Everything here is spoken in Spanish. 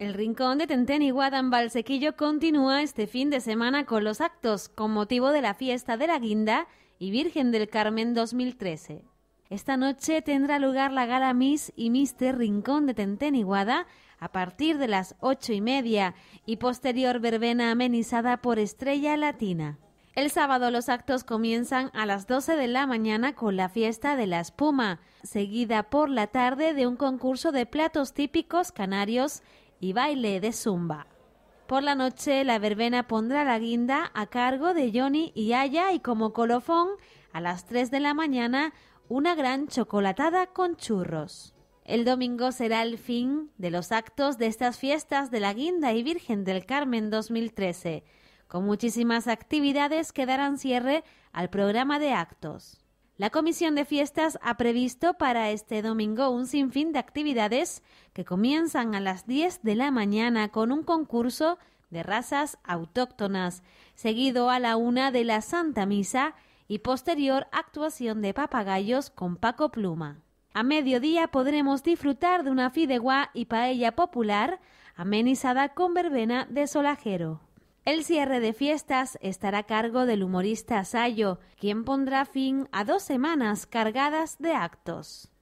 El Rincón de Tenten y en Valsequillo continúa este fin de semana con los actos con motivo de la fiesta de la Guinda y Virgen del Carmen 2013. Esta noche tendrá lugar la gala Miss y Mister Rincón de Tenten y a partir de las ocho y media y posterior verbena amenizada por Estrella Latina. El sábado los actos comienzan a las doce de la mañana con la fiesta de la espuma, seguida por la tarde de un concurso de platos típicos canarios y baile de zumba. Por la noche, la verbena pondrá la guinda a cargo de Johnny y Aya y como colofón, a las 3 de la mañana, una gran chocolatada con churros. El domingo será el fin de los actos de estas fiestas de la Guinda y Virgen del Carmen 2013, con muchísimas actividades que darán cierre al programa de actos. La Comisión de Fiestas ha previsto para este domingo un sinfín de actividades que comienzan a las 10 de la mañana con un concurso de razas autóctonas, seguido a la una de la Santa Misa y posterior actuación de papagayos con Paco Pluma. A mediodía podremos disfrutar de una fideuá y paella popular amenizada con verbena de solajero. El cierre de fiestas estará a cargo del humorista Sayo, quien pondrá fin a dos semanas cargadas de actos.